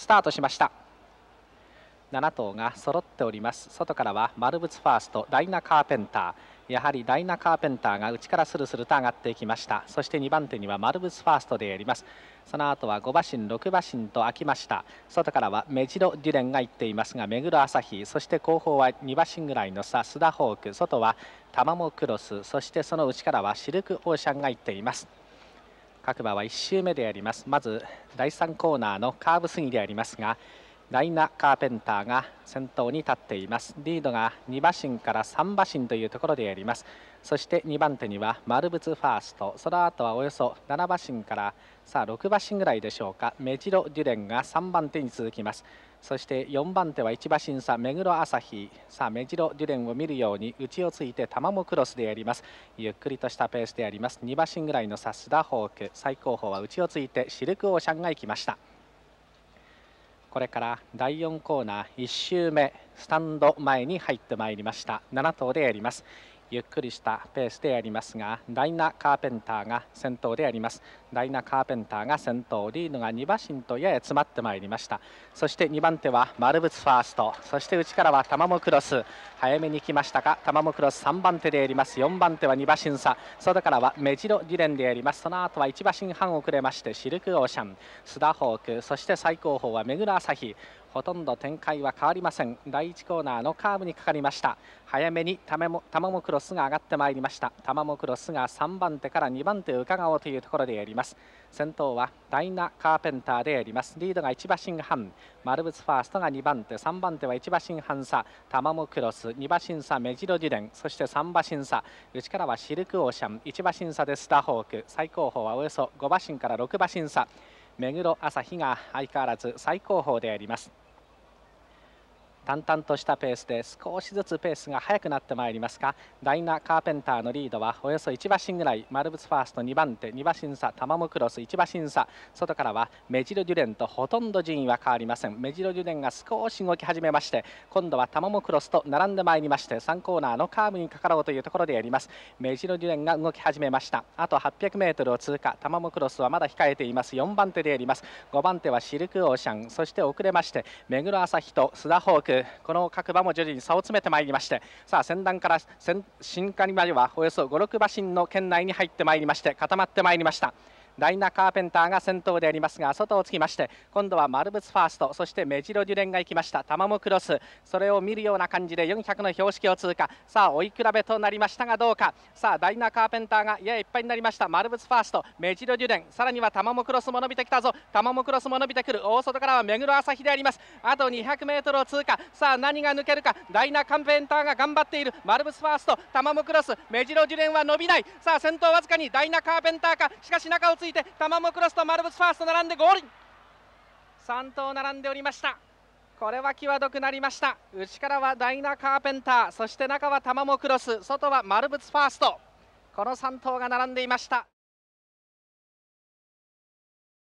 スタートしました7頭が揃っております外からは丸物ファーストダイナ・カーペンターやはりダイナ・カーペンターが内からスルスルと上がっていきましたそして2番手には丸物ファーストでやりますその後は5馬身6馬身と開きました外からは目白デュレンが行っていますが目黒朝日そして後方は2馬身ぐらいの差須田ホーク外は玉もクロスそしてその内からはシルクオーシャンが行っています各馬は1周目でありますまず第3コーナーのカーブ過ぎでありますがライナ・カーペンターが先頭に立っていますリードが2馬身から3馬身というところでやりますそして2番手には丸仏ファーストその後はおよそ7馬身からさあ6馬身ぐらいでしょうかメジロ・デュレンが3番手に続きますそして4番手は1馬身差目黒朝日さあ目白デュレンを見るように内をついて玉もクロスでやりますゆっくりとしたペースでやります2馬身ぐらいのさすがホーク最高峰は内をついてシルクオーシャンが行きましたこれから第4コーナー1周目スタンド前に入ってまいりました7頭でやりますゆっくりしたペースでありますがダイナ・カーペンターが先頭でありますダイナ・カーペンターが先頭リードが2馬身とやや詰まってまいりましたそして2番手は丸物ファーストそして内からは玉もクロス早めに来ましたが玉もクロス3番手であります4番手は2馬身差外からは目白ディレンでありますその後は1馬身半遅れましてシルク・オーシャン須田ホークそして最高峰は目黒朝日ほとんど展開は変わりません第1コーナーのカーブにかかりました早めにタもタマモクロスが上がってまいりましたタマモクロスが3番手から2番手を伺おうというところでやります先頭はダイナ・カーペンターでやりますリードが1馬身半丸物ファーストが2番手3番手は1馬身半差タマモクロス2馬身差メジロデュデンそして3馬身差内からはシルクオーシャン1馬身差でスターホーク最高峰はおよそ5馬身から6馬身差目黒朝日が相変わらず最高峰であります淡々としたペースで少しずつペースが速くなってまいりますがダイナ・カーペンターのリードはおよそ1馬身ぐらい丸仏ファースト2番手2馬身差タマクロス1馬身差外からはメジロ・デュレンとほとんど順位は変わりませんメジロ・デュレンが少し動き始めまして今度はタマクロスと並んでまいりまして3コーナーのカーブにかかろうというところでやりますメジロ・デュレンが動き始めましたあと 800m を通過タマクロスはまだ控えています4番手でやります5番手はシルク・オーシャンそして遅れまして目黒朝日と須田ホークこの各馬も徐々に差を詰めてまいりましてさあ先団から先新加入まではおよそ56馬身の圏内に入ってまいりまして固まってまいりました。ライナ・カーペンターが先頭でありますが外をつきまして今度はマルブスファーストそしてメジロ・デュレンが行きました玉もクロスそれを見るような感じで400の標識を通過さあ追い比べとなりましたがどうかさあダイナ・カーペンターがややいっぱいになりましたマルブスファーストメジロ・デュレンさらには玉もクロスも伸びてきたぞ玉もクロスも伸びてくる大外からは目黒朝日でありますあと 200m を通過さあ何が抜けるかダイナ・カーペンターが頑張っているマルブスファースト玉もクロスメジロ・デュレンは伸びないさあ先頭わずかにダイナ・カーペンターかしかし中をついいて玉もクロスと丸物ファースト並んでゴール3頭並んでおりましたこれは際どくなりました内からはダイナ・カーペンターそして中は玉もクロス外は丸物ファーストこの3頭が並んでいました